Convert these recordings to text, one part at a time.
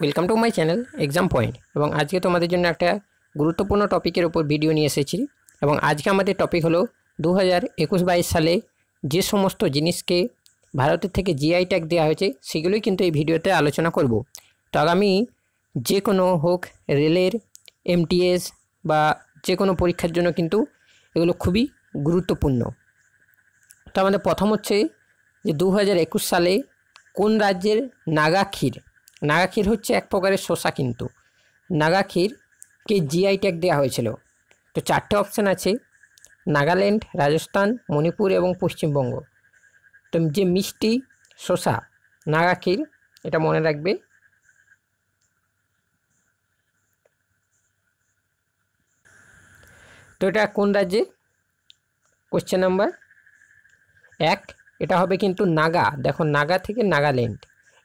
welcome to my channel exam point এবং আজকে তোমাদের জন্য একটা গুরুত্বপূর্ণ টপিকের ওপর ভিডিও নিয়ে এসেছি এবং আজকে আমাদের টপিক হলো দু হাজার একুশ বাইশ সালে যে সমস্ত জিনিসকে ভারতের থেকে জিআই ট্যাগ দেওয়া হয়েছে সেগুলোই কিন্তু এই ভিডিওতে আলোচনা করব তো আগামী যে কোনো হোক রেলের এমটিএস বা যে কোনো পরীক্ষার জন্য কিন্তু এগুলো খুবই গুরুত্বপূর্ণ তো আমাদের প্রথম হচ্ছে যে দু সালে কোন রাজ্যের নাগা ক্ষীর নাগা ক্ষীর হচ্ছে এক প্রকারের শসা কিন্তু নাগা ক্ষীরকে জিআই ট্যাগ দেওয়া হয়েছিল তো চারটে অপশান আছে নাগাল্যান্ড রাজস্থান মণিপুর এবং পশ্চিমবঙ্গ তো যে মিষ্টি শসা নাগা ক্ষীর এটা মনে রাখবে তো এটা কোন রাজ্যে কোশ্চেন নাম্বার এক এটা হবে কিন্তু নাগা দেখো নাগা থেকে নাগাল্যান্ড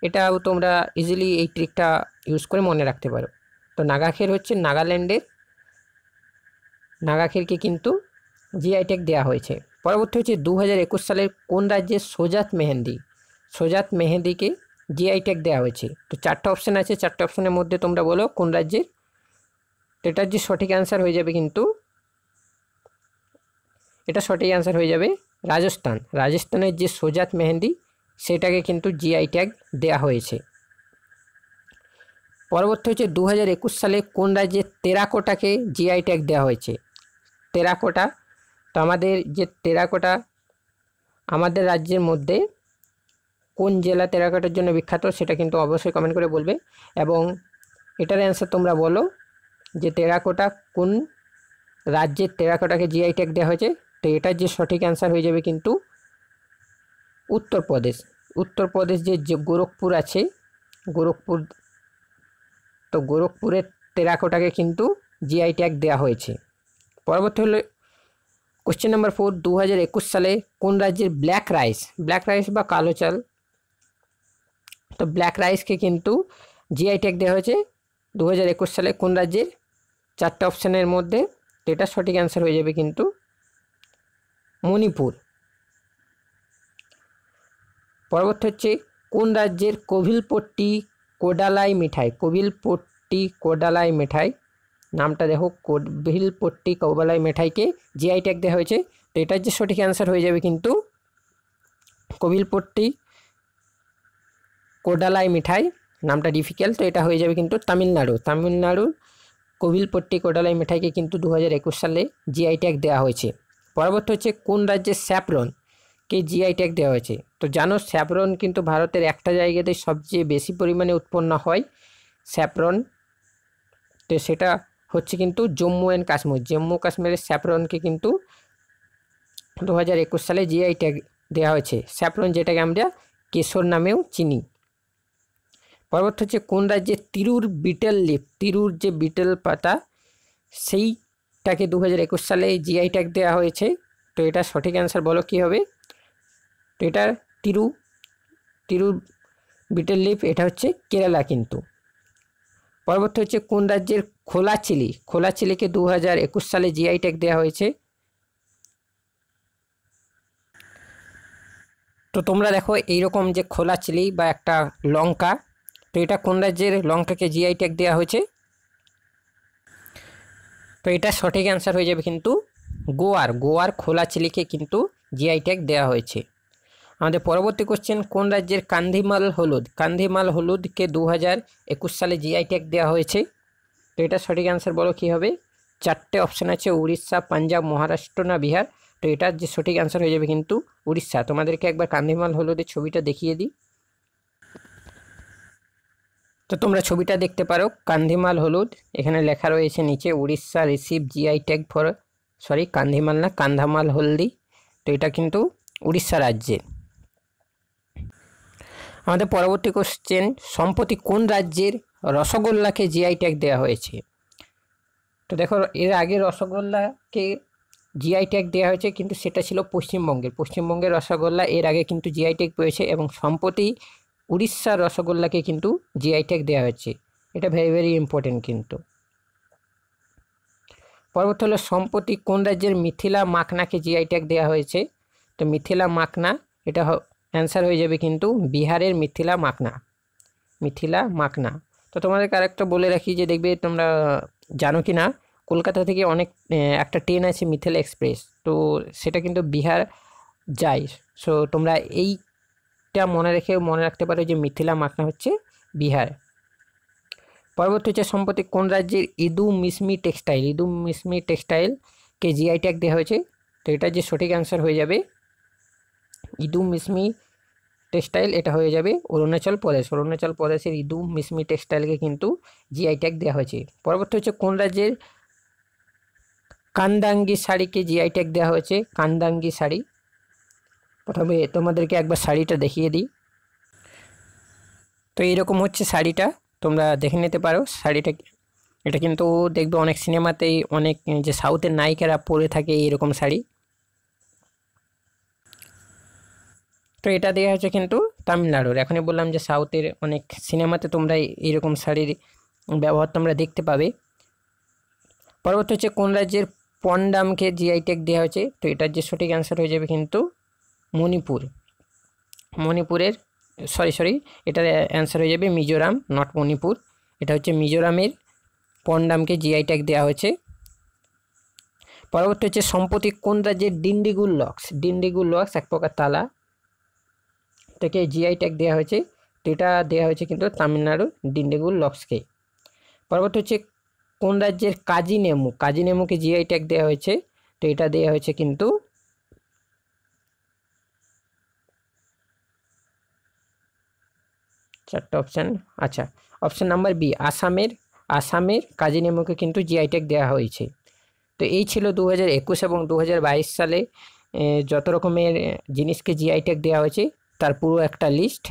এটাও তোমরা ইজিলি এই ট্রিকটা ইউজ করে মনে রাখতে পারো তো নাগাখের হচ্ছে নাগাল্যান্ডের নাগাখেরকে কিন্তু জিআইটেক দেওয়া হয়েছে পরবর্তী হচ্ছে দু সালের কোন রাজ্যে সোজাত মেহেন্দি সোজাত মেহেন্দিকে জিআই দেওয়া হয়েছে তো চারটে অপশান আছে চারটে অপশানের মধ্যে তোমরা বলো কোন রাজ্যের এটার যে সঠিক অ্যান্সার হয়ে যাবে কিন্তু এটা সঠিক অ্যান্সার হয়ে যাবে রাজস্থান রাজস্থানের যে সোজাত মেহেন্দি সেটাকে কিন্তু জিআই ট্যাগ দেয়া হয়েছে পরবর্তী হচ্ছে দু সালে কোন রাজ্যে তেরাকোটাকে জিআই ট্যাগ দেওয়া হয়েছে তেরাকোটা তো আমাদের যে তেরাকোটা আমাদের রাজ্যের মধ্যে কোন জেলা তেরাকোটার জন্য বিখ্যাত সেটা কিন্তু অবশ্যই কমেন্ট করে বলবে এবং এটার অ্যান্সার তোমরা বলো যে তেরাকোটা কোন রাজ্যের তেরাকোটাকে জিআই ট্যাগ দেওয়া হয়েছে তো এটার যে সঠিক অ্যান্সার হয়ে যাবে কিন্তু উত্তরপ্রদেশ উত্তরপ্রদেশ যে গোরখপুর আছে গোরখপুর তো গোরখপুরের টেরাকোটাকে কিন্তু জিআই ট্যাগ দেওয়া হয়েছে পরবর্তী হলো কোশ্চেন নাম্বার ফোর দু সালে কোন রাজ্যের ব্ল্যাক রাইস ব্ল্যাক রাইস বা কালো চাল তো ব্ল্যাক রাইসকে কিন্তু জিআই ট্যাগ দেওয়া হয়েছে দু সালে কোন রাজ্যের চারটে অপশানের মধ্যে এটা সঠিক অ্যান্সার হয়ে যাবে কিন্তু মণিপুর পরবর্তী হচ্ছে কোন রাজ্যের কোভিলপট্টি কোডালাই মিঠাই কোভিলপট্টি কোডালাই মিঠাই নামটা দেখো কোভিলপট্টি কোবালাই মিঠাইকে জিআই ট্যাগ দেওয়া হয়েছে তো এটার যে সঠিক অ্যান্সার হয়ে যাবে কিন্তু কোভিলপট্টি কোডালাই মিঠাই নামটা ডিফিকাল্ট তো এটা হয়ে যাবে কিন্তু তামিলনাড়ু তামিলনাড়ুর কোভিলপট্টি কোডালাই মিঠাইকে কিন্তু দু সালে জিআই ট্যাগ দেওয়া হয়েছে পরবর্তী হচ্ছে কোন রাজ্যের স্যাপ্রন কে জিআই ট্যাগ দেওয়া হয়েছে তো জানো স্যাফরন কিন্তু ভারতের একটা জায়গাতে সবচেয়ে বেশি পরিমাণে উৎপন্ন হয় স্যাফরন তো সেটা হচ্ছে কিন্তু জম্মু অ্যান্ড কাশ্মীর জম্মু কাশ্মীরের স্যাফরনকে কিন্তু দু হাজার একুশ সালে জিআই ট্যাগ দেওয়া হয়েছে স্যাফরন যেটাকে আমরা কেশর নামেও চিনি পরবর্তী হচ্ছে কোন রাজ্যে তিরুর বিটেল লিপ তিরুর যে বিটেল পাতা সেইটাকে দু হাজার একুশ সালে জিআই ট্যাগ দেওয়া হয়েছে তো এটা সঠিক অ্যান্সার বলো কী হবে তো এটা তিরু তিরু বিটেল লিপ এটা হচ্ছে কেরালা কিন্তু পরবর্তী হচ্ছে কোন রাজ্যের খোলা চিলি খোলা চিলিকে দু হাজার একুশ সালে জিআই ট্যাগ দেওয়া হয়েছে তো তোমরা দেখো এইরকম যে খোলা চিলি বা একটা লঙ্কা তো এটা কোন রাজ্যের লঙ্কাকে জিআই ট্যাগ দেওয়া হয়েছে তো এটা সঠিক অ্যান্সার হয়ে যাবে কিন্তু গোয়ার গোয়ার খোলা চিলিকে কিন্তু জিআই ট্যাগ দেওয়া হয়েছে আমাদের পরবর্তী কোশ্চেন কোন রাজ্যের কান্ধিমাল হলুদ কান্ধিমাল হলুদকে দু হাজার একুশ সালে জিআই ট্যাগ দেওয়া হয়েছে তো এটা সঠিক অ্যান্সার বলো কী হবে চারটে অপশান আছে উড়িষ্যা পাঞ্জাব মহারাষ্ট্র না বিহার তো এটার যে সঠিক অ্যান্সার হয়ে যাবে কিন্তু উড়িষ্যা তোমাদেরকে একবার কান্ধিমাল হলুদের ছবিটা দেখিয়ে দিই তো তোমরা ছবিটা দেখতে পারো কান্ধিমাল হলুদ এখানে লেখা রয়েছে নিচে Orissa receive GI tag for sorry Kandhimal না কান্ধামাল হলদি তো এটা কিন্তু উড়িষ্যা রাজ্যে আমাদের পরবর্তী কোশ্চেন সম্প্রতি কোন রাজ্যের রসগোল্লাকে জিআই ট্যাগ দেওয়া হয়েছে তো দেখো এর আগে রসগোল্লাকে জিআই ট্যাগ দেওয়া হয়েছে কিন্তু সেটা ছিল পশ্চিমবঙ্গের পশ্চিমবঙ্গের রসগোল্লা এর আগে কিন্তু জিআই ট্যাগ পেয়েছে এবং সম্প্রতি উড়িষ্যার রসগোল্লাকে কিন্তু জিআই ট্যাগ দেওয়া হয়েছে এটা ভেরি ভেরি ইম্পর্টেন্ট কিন্তু পরবর্তী হলো সম্প্রতি কোন রাজ্যের মিথিলা মাখনাকে জিআই ট্যাগ দেওয়া হয়েছে তো মিথিলা মাকনা এটা অ্যান্সার হয়ে যাবে কিন্তু বিহারের মিথিলা মাকনা মিথিলা মাকনা তো তোমাদের আরেকটা বলে রাখি যে দেখবে তোমরা জানো কি না কলকাতা থেকে অনেক একটা ট্রেন আছে মিথিলা এক্সপ্রেস তো সেটা কিন্তু বিহার যায় সো তোমরা এইটা মনে রেখে মনে রাখতে পারো যে মিথিলা মাকনা হচ্ছে বিহার পরবর্তী হচ্ছে সম্প্রতি কোন রাজ্যের Idu Mishmi textile Idu Mishmi textile GI tag দেওয়া হয়েছে তো এটা যে সঠিক অ্যান্সার হয়ে যাবে ইদুম মিসমি টেক্সটাইল এটা হয়ে যাবে অরুণাচল প্রদেশ অরুণাচল প্রদেশের ইদুম মিসমি টেক্সটাইলকে কিন্তু জিআই ট্যাগ দেওয়া হয়েছে পরবর্তী হচ্ছে কোন রাজ্যের কান্দাঙ্গি শাড়িকে জিআই ট্যাগ দেওয়া হয়েছে কান্দাঙ্গি শাড়ি প্রথমে তোমাদেরকে একবার শাড়িটা দেখিয়ে দিই তো এইরকম হচ্ছে শাড়িটা তোমরা দেখে নিতে পারো শাড়িটা এটা কিন্তু দেখবে অনেক সিনেমাতেই অনেক যে সাউথের নায়িকারা পরে থাকে এইরকম শাড়ি তো এটা দেওয়া হয়েছে কিন্তু তামিলনাড়ুর এখনই বললাম যে সাউথের অনেক সিনেমাতে তোমরা এইরকম শাড়ির ব্যবহার তোমরা দেখতে পাবে পরবর্তী হচ্ছে কোন রাজ্যের পন্ডামকে জিআই টেক দেওয়া হয়েছে তো এটার যে সঠিক অ্যান্সার হয়ে যাবে কিন্তু মণিপুর মণিপুরের সরি সরি এটার অ্যান্সার হয়ে যাবে মিজোরাম নট মণিপুর এটা হচ্ছে মিজোরামের পন্ডামকে জিআই টেক দেওয়া হয়েছে পরবর্তী হচ্ছে সম্প্রতি কোন রাজ্যের ডিন্ডিগুল লক্স ডিন্ডিগুল লক্স এক প্রকার তালা এটাকে জিআই ট্যাগ দেওয়া হয়েছে এটা দেওয়া হয়েছে কিন্তু তামিলনাড়ু ডিন্ডেগুল লক্সকে পরবর্তী হচ্ছে কোন রাজ্যের কাজী নেমু কাজী নেমুকে জিআই ট্যাগ দেওয়া হয়েছে তো এটা দেওয়া হয়েছে কিন্তু চারটা অপশান আচ্ছা অপশান নাম্বার বি আসামের আসামের কাজী নেমুকে কিন্তু জিআই ট্যাগ দেওয়া হয়েছে তো এই ছিল দু হাজার একুশ এবং দু সালে যত রকমের জিনিসকে জিআই ট্যাগ দেওয়া হয়েছে তার পুরো একটা লিস্ট